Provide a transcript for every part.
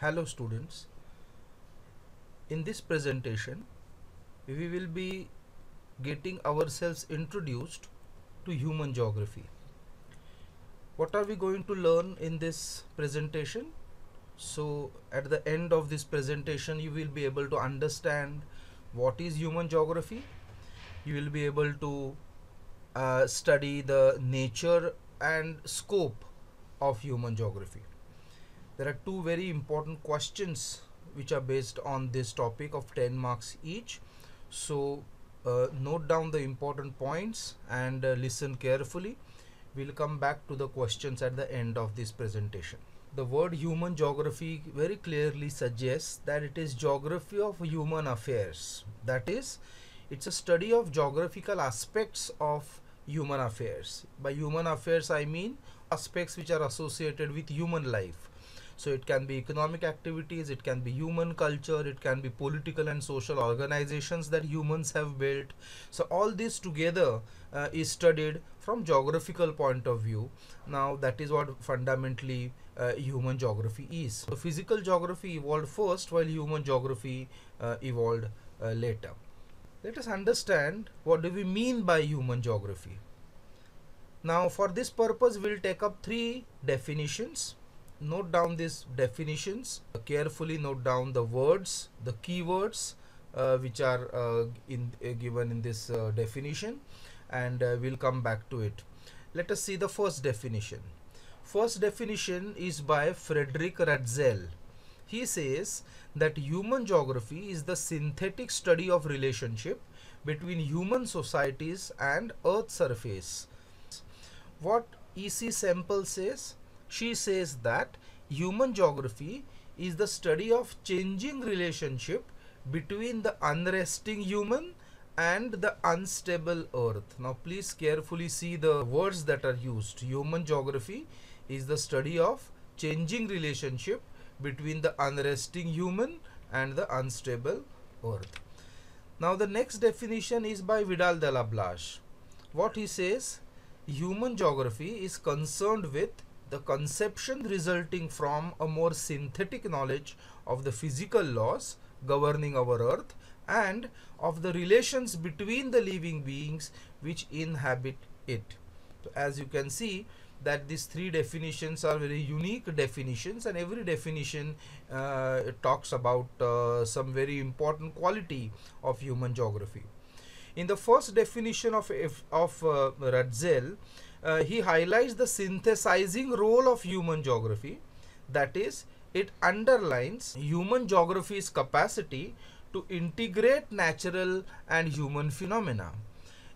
Hello students. In this presentation, we will be getting ourselves introduced to human geography. What are we going to learn in this presentation? So at the end of this presentation, you will be able to understand what is human geography. You will be able to uh, study the nature and scope of human geography there are two very important questions which are based on this topic of 10 marks each so uh, note down the important points and uh, listen carefully we'll come back to the questions at the end of this presentation the word human geography very clearly suggests that it is geography of human affairs that is it's a study of geographical aspects of human affairs by human affairs i mean aspects which are associated with human life so it can be economic activities, it can be human culture, it can be political and social organizations that humans have built. So all this together uh, is studied from geographical point of view. Now that is what fundamentally uh, human geography is. So physical geography evolved first while human geography uh, evolved uh, later. Let us understand what do we mean by human geography. Now for this purpose we will take up three definitions note down these definitions uh, carefully note down the words the keywords uh, which are uh, in uh, given in this uh, definition and uh, we'll come back to it let us see the first definition first definition is by Frederick Ratzel he says that human geography is the synthetic study of relationship between human societies and earth surface what EC sample says she says that human geography is the study of changing relationship between the unresting human and the unstable earth. Now please carefully see the words that are used. Human geography is the study of changing relationship between the unresting human and the unstable earth. Now the next definition is by Vidal de la Blache. What he says, human geography is concerned with the conception resulting from a more synthetic knowledge of the physical laws governing our earth and of the relations between the living beings which inhabit it. So as you can see that these three definitions are very unique definitions and every definition uh, talks about uh, some very important quality of human geography. In the first definition of, of uh, uh, he highlights the synthesizing role of human geography. That is, it underlines human geography's capacity to integrate natural and human phenomena.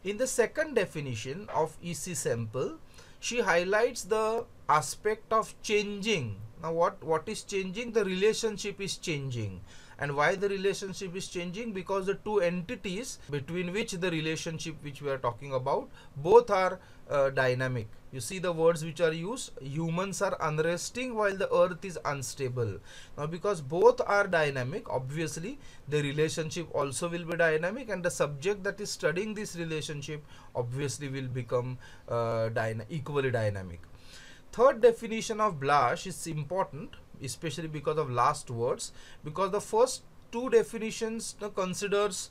In the second definition of EC sample, she highlights the aspect of changing. Now, what, what is changing? The relationship is changing and why the relationship is changing because the two entities between which the relationship which we are talking about both are uh, dynamic you see the words which are used humans are unresting while the earth is unstable now because both are dynamic obviously the relationship also will be dynamic and the subject that is studying this relationship obviously will become uh, dyna equally dynamic third definition of Blash is important especially because of last words because the first two definitions uh, considers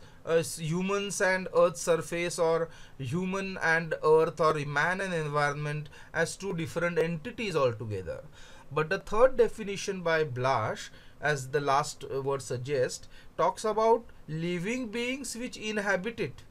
humans and earth surface or human and earth or man and environment as two different entities altogether but the third definition by blash as the last uh, word suggests talks about living beings which inhabit it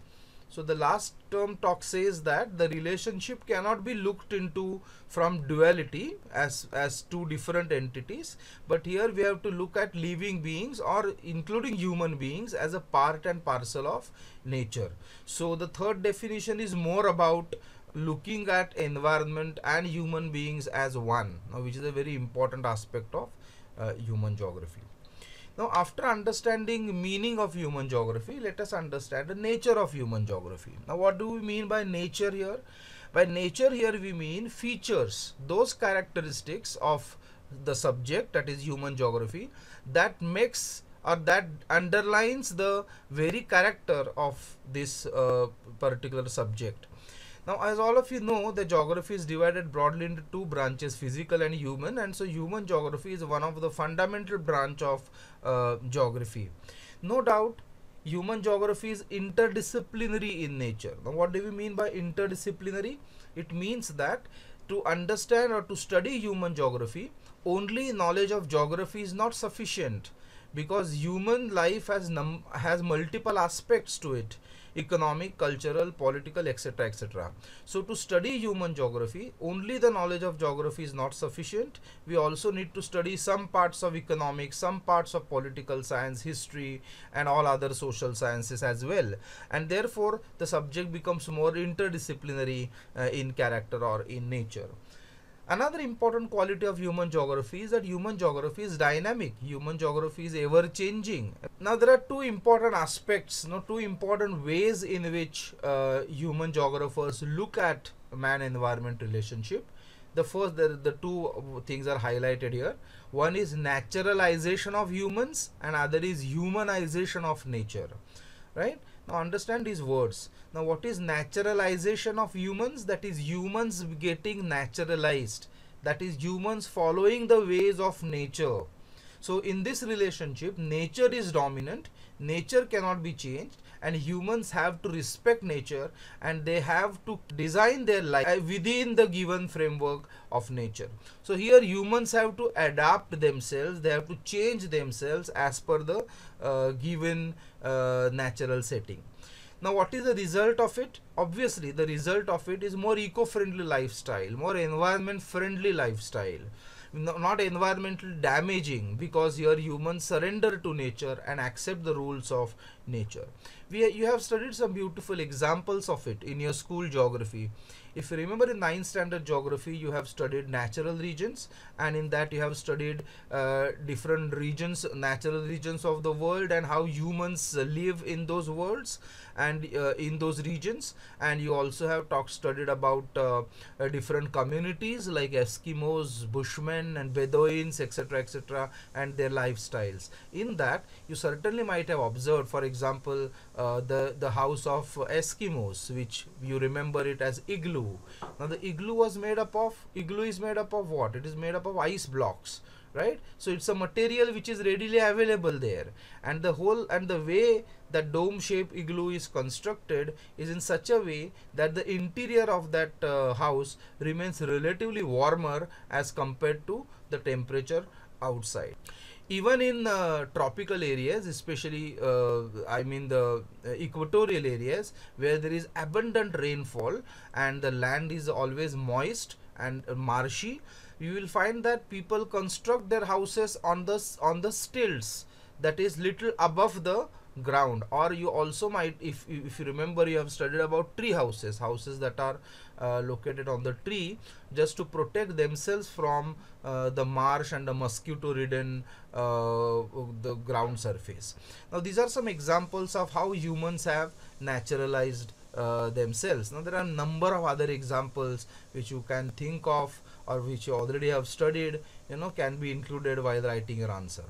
so the last term talk says that the relationship cannot be looked into from duality as, as two different entities. But here we have to look at living beings or including human beings as a part and parcel of nature. So the third definition is more about looking at environment and human beings as one, which is a very important aspect of uh, human geography. Now, after understanding meaning of human geography, let us understand the nature of human geography. Now, what do we mean by nature here? By nature here we mean features, those characteristics of the subject that is human geography that makes or that underlines the very character of this uh, particular subject now, as all of you know, the geography is divided broadly into two branches, physical and human. And so human geography is one of the fundamental branch of uh, geography. No doubt, human geography is interdisciplinary in nature. Now, what do we mean by interdisciplinary? It means that to understand or to study human geography, only knowledge of geography is not sufficient because human life has, has multiple aspects to it economic, cultural, political, etc. etc. So to study human geography, only the knowledge of geography is not sufficient. We also need to study some parts of economics, some parts of political science, history and all other social sciences as well. And therefore the subject becomes more interdisciplinary uh, in character or in nature. Another important quality of human geography is that human geography is dynamic. Human geography is ever changing. Now there are two important aspects, you no, know, two important ways in which uh, human geographers look at man-environment relationship. The first, the, the two things are highlighted here. One is naturalization of humans and other is humanization of nature, right? Now understand these words. Now what is naturalization of humans? That is humans getting naturalized. That is humans following the ways of nature. So in this relationship, nature is dominant. Nature cannot be changed and humans have to respect nature and they have to design their life within the given framework of nature so here humans have to adapt themselves they have to change themselves as per the uh, given uh, natural setting now what is the result of it obviously the result of it is more eco-friendly lifestyle more environment friendly lifestyle not environmental damaging because your humans surrender to nature and accept the rules of nature we you have studied some beautiful examples of it in your school geography if you remember in 9th standard geography you have studied natural regions and in that you have studied uh, different regions natural regions of the world and how humans live in those worlds and uh, in those regions and you also have talked studied about uh, uh, different communities like Eskimos, Bushmen and Bedouins etc etc and their lifestyles. In that you certainly might have observed for example the, the house of Eskimos which you remember it as igloo. Now the igloo was made up of, igloo is made up of what? It is made up of ice blocks right so it's a material which is readily available there and the whole and the way the dome shape igloo is constructed is in such a way that the interior of that uh, house remains relatively warmer as compared to the temperature outside even in uh, tropical areas especially uh, i mean the uh, equatorial areas where there is abundant rainfall and the land is always moist and uh, marshy you will find that people construct their houses on the on the stilts that is little above the ground or you also might if, if you remember you have studied about tree houses houses that are uh, located on the tree just to protect themselves from uh, the marsh and the mosquito ridden uh, the ground surface now these are some examples of how humans have naturalized uh, themselves now there are a number of other examples which you can think of or which you already have studied you know can be included while writing your answer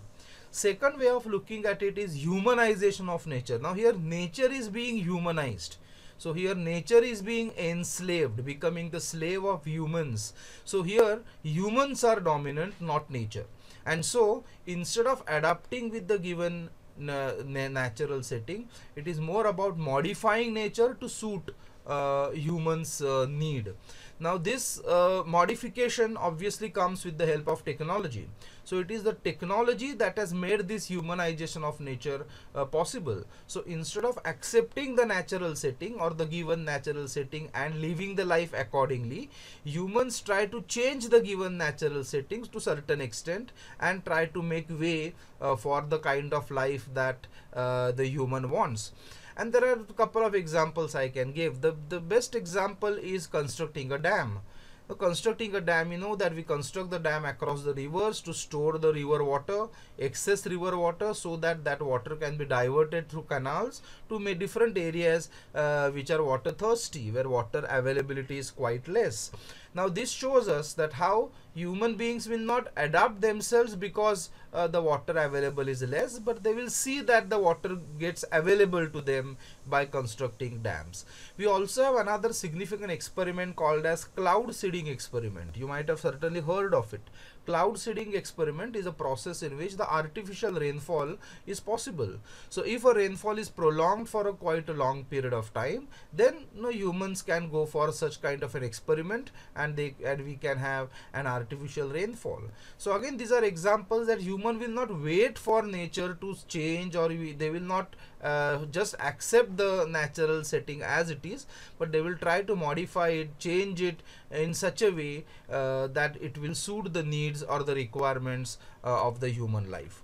second way of looking at it is humanization of nature now here nature is being humanized so here nature is being enslaved becoming the slave of humans so here humans are dominant not nature and so instead of adapting with the given uh, natural setting it is more about modifying nature to suit uh, humans uh, need. Now this uh, modification obviously comes with the help of technology. So it is the technology that has made this humanization of nature uh, possible. So instead of accepting the natural setting or the given natural setting and living the life accordingly, humans try to change the given natural settings to certain extent and try to make way uh, for the kind of life that uh, the human wants and there are a couple of examples I can give. The, the best example is constructing a dam. So constructing a dam, you know that we construct the dam across the rivers to store the river water, excess river water so that that water can be diverted through canals to make different areas uh, which are water thirsty, where water availability is quite less. Now this shows us that how human beings will not adapt themselves because uh, the water available is less, but they will see that the water gets available to them by constructing dams. We also have another significant experiment called as cloud seeding experiment. You might have certainly heard of it. Cloud seeding experiment is a process in which the artificial rainfall is possible. So if a rainfall is prolonged for a quite a long period of time, then you know, humans can go for such kind of an experiment and and they and we can have an artificial rainfall so again these are examples that human will not wait for nature to change or we, they will not uh, just accept the natural setting as it is but they will try to modify it change it in such a way uh, that it will suit the needs or the requirements uh, of the human life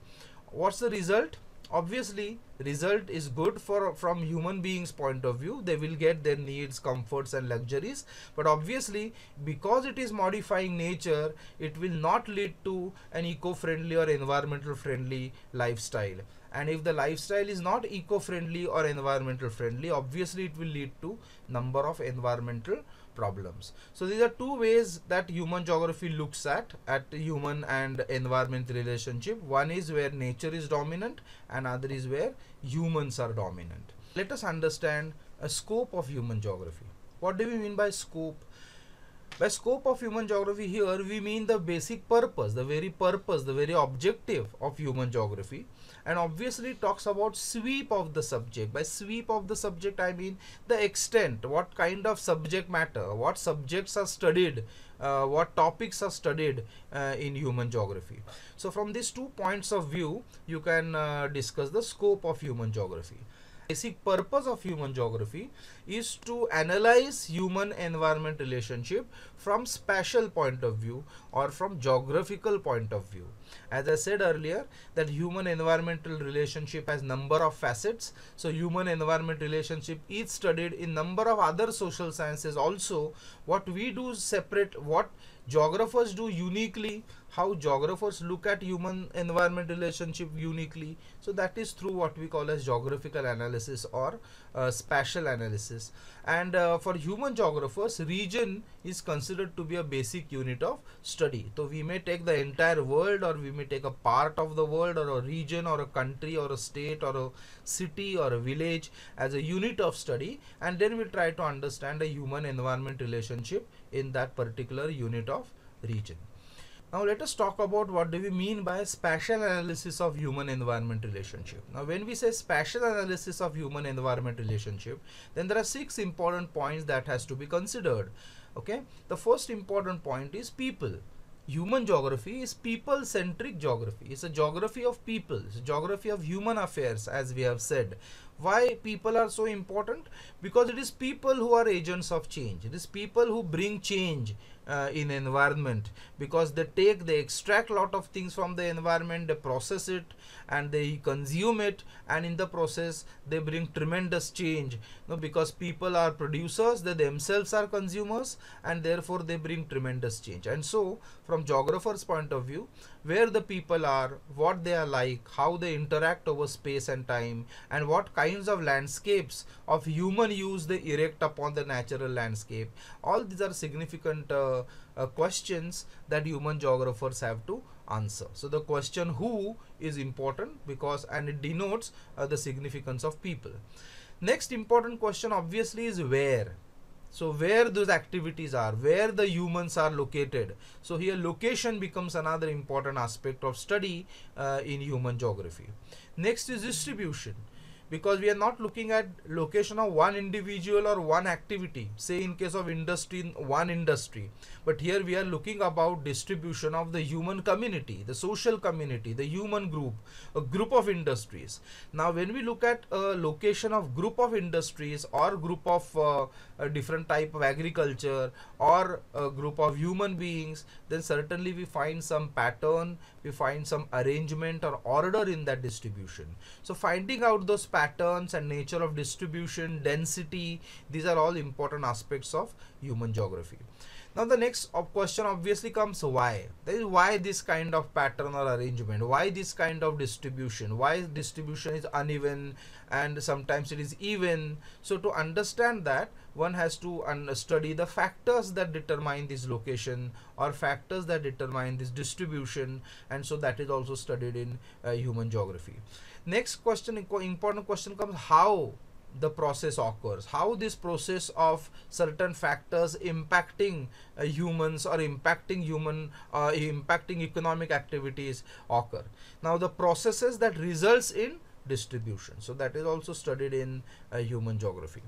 what's the result obviously result is good for from human beings point of view they will get their needs comforts and luxuries but obviously because it is modifying nature it will not lead to an eco-friendly or environmental friendly lifestyle and if the lifestyle is not eco-friendly or environmental friendly obviously it will lead to number of environmental problems. So these are two ways that human geography looks at at human and environment relationship. One is where nature is dominant and other is where humans are dominant. Let us understand a scope of human geography. What do we mean by scope? By scope of human geography here we mean the basic purpose, the very purpose, the very objective of human geography and obviously talks about sweep of the subject by sweep of the subject i mean the extent what kind of subject matter what subjects are studied uh, what topics are studied uh, in human geography so from these two points of view you can uh, discuss the scope of human geography basic purpose of human geography is to analyze human environment relationship from spatial point of view or from geographical point of view as i said earlier that human environmental relationship has number of facets so human environment relationship is studied in number of other social sciences also what we do separate what geographers do uniquely how geographers look at human environment relationship uniquely so that is through what we call as geographical analysis or uh, spatial analysis and uh, for human geographers region is considered to be a basic unit of study so we may take the entire world or we may take a part of the world or a region or a country or a state or a city or a village as a unit of study and then we try to understand a human environment relationship in that particular unit of region now let us talk about what do we mean by spatial analysis of human environment relationship. Now when we say spatial analysis of human environment relationship, then there are six important points that has to be considered. Okay. The first important point is people. Human geography is people centric geography. It's a geography of people, it's geography of human affairs as we have said. Why people are so important? Because it is people who are agents of change. It is people who bring change uh, in environment because they take they extract lot of things from the environment they process it and they consume it and in the process they bring tremendous change you know, because people are producers they themselves are consumers and therefore they bring tremendous change and so from geographer's point of view where the people are what they are like how they interact over space and time and what kinds of landscapes of human use they erect upon the natural landscape all these are significant uh, uh, questions that human geographers have to answer. So the question who is important because and it denotes uh, the significance of people. Next important question obviously is where. So where those activities are, where the humans are located. So here location becomes another important aspect of study uh, in human geography. Next is distribution because we are not looking at location of one individual or one activity say in case of industry in one industry but here we are looking about distribution of the human community the social community the human group a group of industries now when we look at a uh, location of group of industries or group of uh, different type of agriculture or a group of human beings then certainly we find some pattern we find some arrangement or order in that distribution. So finding out those patterns and nature of distribution, density, these are all important aspects of human geography. Now the next question obviously comes why. That is why this kind of pattern or arrangement, why this kind of distribution, why distribution is uneven and sometimes it is even. So to understand that one has to study the factors that determine this location or factors that determine this distribution and so that is also studied in uh, human geography next question important question comes how the process occurs how this process of certain factors impacting uh, humans or impacting human uh, impacting economic activities occur now the processes that results in distribution so that is also studied in uh, human geography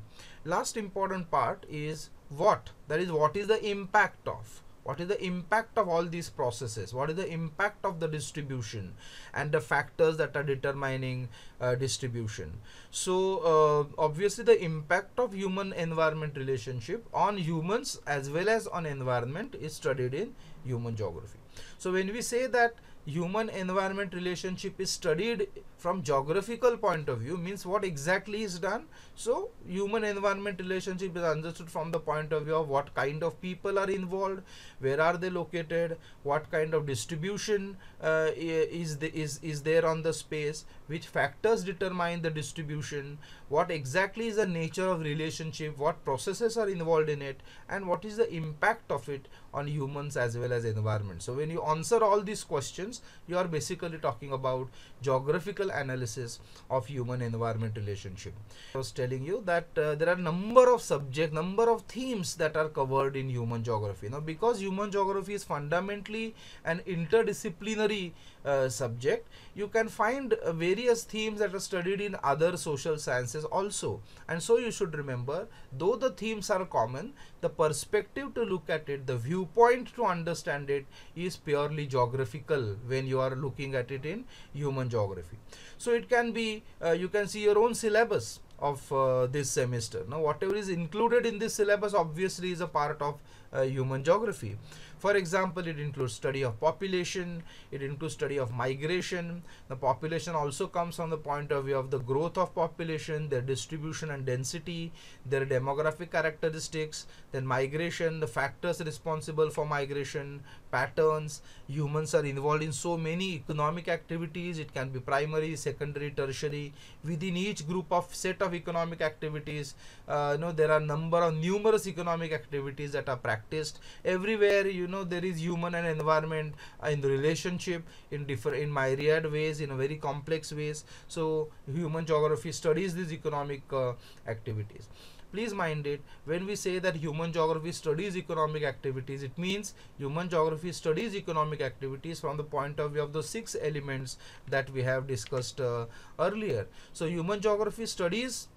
last important part is what that is what is the impact of what is the impact of all these processes what is the impact of the distribution and the factors that are determining uh, distribution so uh, obviously the impact of human environment relationship on humans as well as on environment is studied in human geography so when we say that human environment relationship is studied from geographical point of view means what exactly is done so human environment relationship is understood from the point of view of what kind of people are involved where are they located what kind of distribution uh, is the, is is there on the space which factors determine the distribution what exactly is the nature of relationship what processes are involved in it and what is the impact of it on humans as well as environment so when you answer all these questions you are basically talking about geographical analysis of human environment relationship. I was telling you that uh, there are number of subject, number of themes that are covered in human geography. Now, because human geography is fundamentally an interdisciplinary uh, subject, you can find uh, various themes that are studied in other social sciences also. And so you should remember, though the themes are common, the perspective to look at it, the viewpoint to understand it is purely geographical when you are looking at it in human geography. So it can be, uh, you can see your own syllabus of uh, this semester. Now whatever is included in this syllabus obviously is a part of uh, human geography. For example, it includes study of population, it includes study of migration. The population also comes from the point of view of the growth of population, their distribution and density, their demographic characteristics, then migration, the factors responsible for migration, patterns humans are involved in so many economic activities it can be primary secondary tertiary within each group of set of economic activities uh, you know there are number of numerous economic activities that are practiced everywhere you know there is human and environment uh, in the relationship in different in myriad ways in a very complex ways so human geography studies these economic uh, activities please mind it when we say that human geography studies economic activities it means human geography studies economic activities from the point of view of the six elements that we have discussed uh, earlier so human geography studies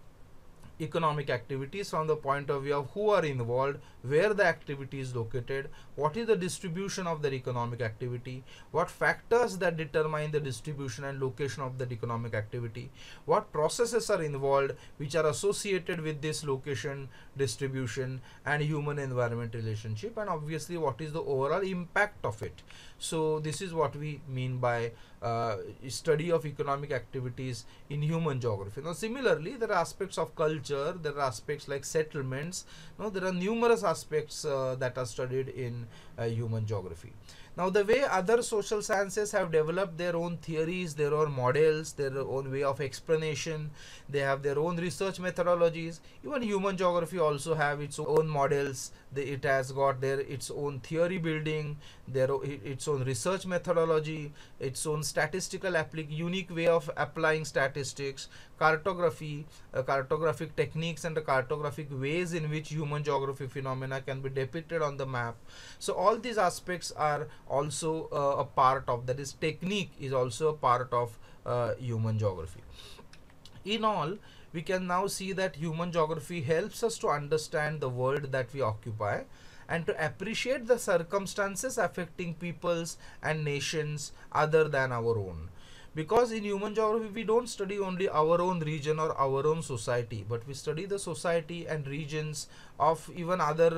economic activities from the point of view of who are involved, where the activity is located, what is the distribution of their economic activity, what factors that determine the distribution and location of that economic activity, what processes are involved which are associated with this location, distribution and human environment relationship and obviously what is the overall impact of it. So this is what we mean by uh, study of economic activities in human geography. Now similarly there are aspects of culture culture there are aspects like settlements you know, there are numerous aspects uh, that are studied in uh, human geography now, the way other social sciences have developed their own theories, their own models, their own way of explanation, they have their own research methodologies. Even human geography also have its own models. It has got their its own theory building, their its own research methodology, its own statistical applic unique way of applying statistics, cartography, uh, cartographic techniques, and the cartographic ways in which human geography phenomena can be depicted on the map. So all these aspects are also uh, a part of that is technique is also a part of uh, human geography in all we can now see that human geography helps us to understand the world that we occupy and to appreciate the circumstances affecting peoples and nations other than our own because in human geography we don't study only our own region or our own society but we study the society and regions of even other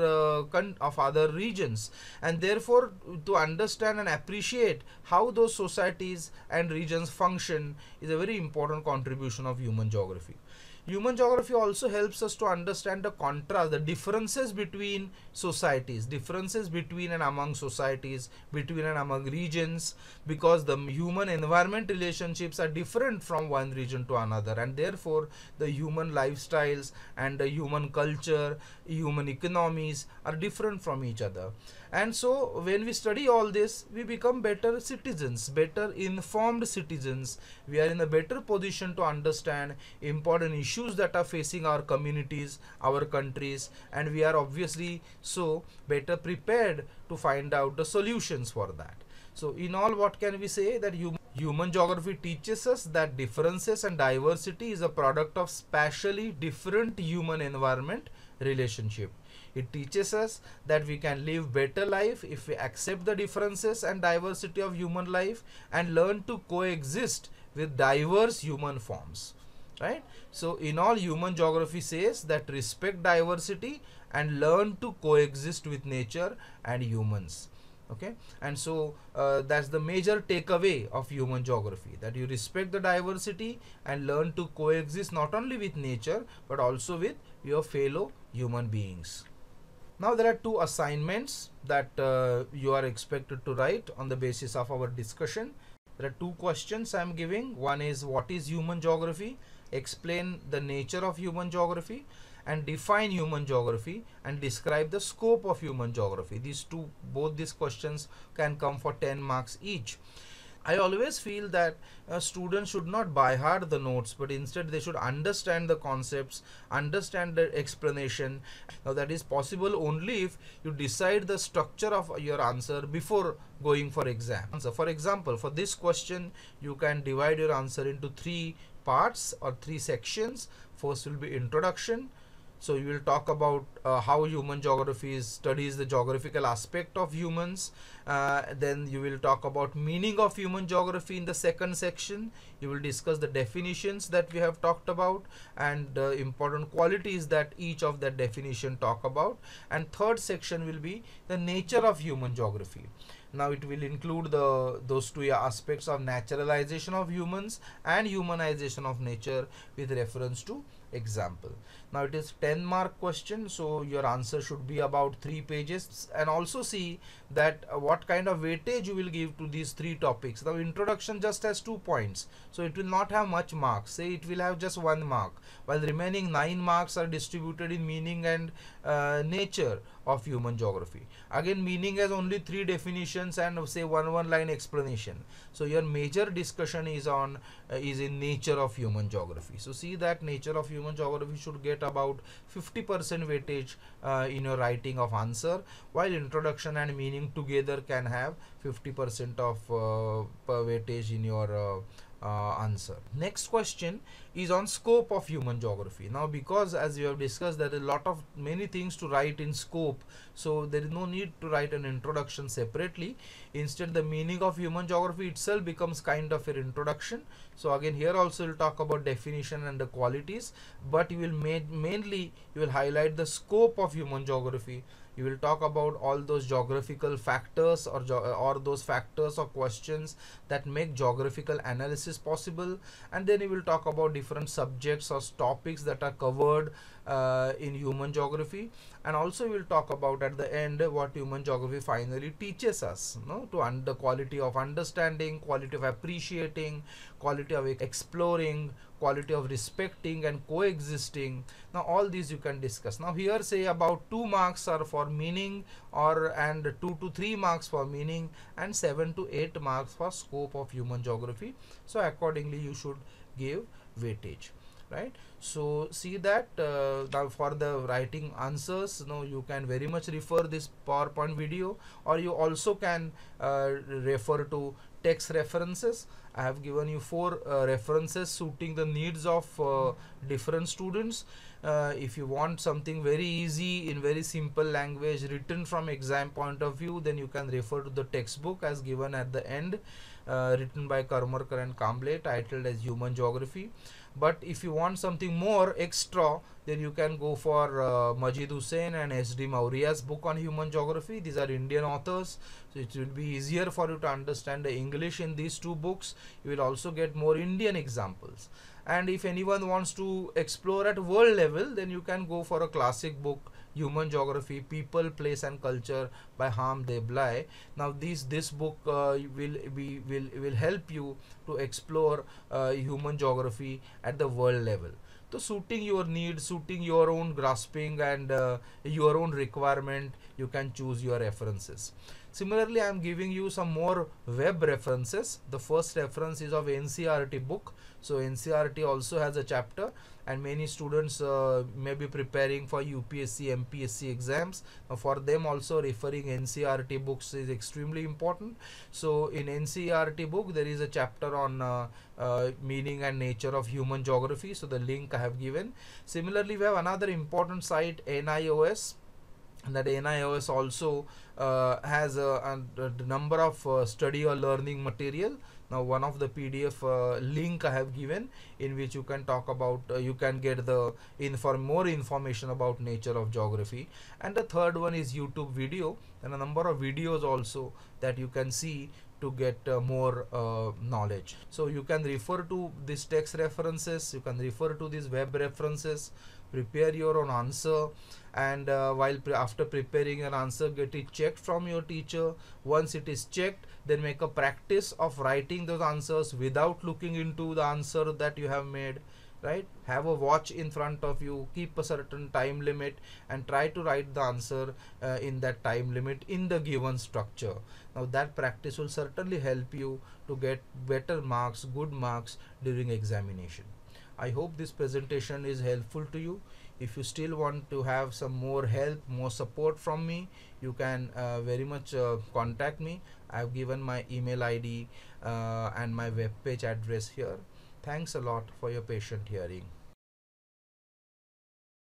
uh, of other regions and therefore to understand and appreciate how those societies and regions function is a very important contribution of human geography Human geography also helps us to understand the contrast, the differences between societies, differences between and among societies, between and among regions, because the human environment relationships are different from one region to another, and therefore the human lifestyles and the human culture, human economies are different from each other and so when we study all this we become better citizens better informed citizens we are in a better position to understand important issues that are facing our communities our countries and we are obviously so better prepared to find out the solutions for that so in all what can we say that human Human geography teaches us that differences and diversity is a product of spatially different human environment relationship. It teaches us that we can live better life if we accept the differences and diversity of human life and learn to coexist with diverse human forms. Right? So in all human geography says that respect diversity and learn to coexist with nature and humans okay and so uh, that's the major takeaway of human geography that you respect the diversity and learn to coexist not only with nature but also with your fellow human beings now there are two assignments that uh, you are expected to write on the basis of our discussion. There are two questions I am giving. One is what is human geography? Explain the nature of human geography and define human geography and describe the scope of human geography. These two, both these questions can come for 10 marks each. I always feel that uh, students should not buy hard the notes, but instead they should understand the concepts, understand the explanation. Now that is possible only if you decide the structure of your answer before going for exam. So for example, for this question, you can divide your answer into three parts or three sections. First will be introduction, so you will talk about uh, how human geography studies the geographical aspect of humans. Uh, then you will talk about meaning of human geography in the second section. You will discuss the definitions that we have talked about and important qualities that each of that definition talk about. And third section will be the nature of human geography. Now it will include the those two aspects of naturalization of humans and humanization of nature with reference to example. Now it is 10 mark question so your answer should be about 3 pages and also see that uh, what kind of weightage you will give to these 3 topics. The introduction just has 2 points so it will not have much marks say it will have just 1 mark while the remaining 9 marks are distributed in meaning and uh, nature of human geography. Again meaning has only 3 definitions and say one one line explanation. So your major discussion is on uh, is in nature of human geography. So see that nature of human geography should get about 50% weightage uh, in your writing of answer while introduction and meaning together can have 50% of uh, weightage in your uh, uh, answer. Next question is on scope of human geography. Now because as we have discussed there are a lot of many things to write in scope so there is no need to write an introduction separately. Instead the meaning of human geography itself becomes kind of an introduction. So again here also we'll talk about definition and the qualities but you will ma mainly you will highlight the scope of human geography you will talk about all those geographical factors or uh, or those factors or questions that make geographical analysis possible and then you will talk about different subjects or topics that are covered uh, in human geography and also we'll talk about at the end what human geography finally teaches us you know, to under quality of understanding quality of appreciating quality of exploring quality of respecting and coexisting now all these you can discuss now here say about 2 marks are for meaning or and 2 to 3 marks for meaning and 7 to 8 marks for scope of human geography so accordingly you should give weightage right so see that uh, now for the writing answers you now you can very much refer this powerpoint video or you also can uh, refer to text references I have given you four uh, references suiting the needs of uh, different students. Uh, if you want something very easy in very simple language written from exam point of view, then you can refer to the textbook as given at the end, uh, written by Karmarkar and Kamble, titled as Human Geography but if you want something more extra then you can go for uh, Majid Hussain and S.D. Maurya's book on human geography. These are Indian authors, so it will be easier for you to understand the English in these two books. You will also get more Indian examples. And if anyone wants to explore at world level, then you can go for a classic book human geography people place and culture by harm deblay now this this book uh, will be will will help you to explore uh, human geography at the world level so suiting your need suiting your own grasping and uh, your own requirement you can choose your references Similarly, I am giving you some more web references. The first reference is of NCRT book. So NCRT also has a chapter and many students uh, may be preparing for UPSC, MPSC exams. for them also referring NCRT books is extremely important. So in NCRT book, there is a chapter on uh, uh, meaning and nature of human geography. So the link I have given. Similarly, we have another important site, NIOS that NIOS also uh, has a, a, a, number of uh, study or learning material. Now one of the PDF uh, link I have given in which you can talk about, uh, you can get the inform more information about nature of geography. And the third one is YouTube video and a number of videos also that you can see to get uh, more uh, knowledge. So you can refer to these text references, you can refer to these web references, prepare your own answer and uh, while pre after preparing an answer get it checked from your teacher. Once it is checked then make a practice of writing those answers without looking into the answer that you have made right have a watch in front of you keep a certain time limit and try to write the answer uh, in that time limit in the given structure now that practice will certainly help you to get better marks good marks during examination i hope this presentation is helpful to you if you still want to have some more help more support from me you can uh, very much uh, contact me i have given my email id uh, and my web page address here Thanks a lot for your patient hearing.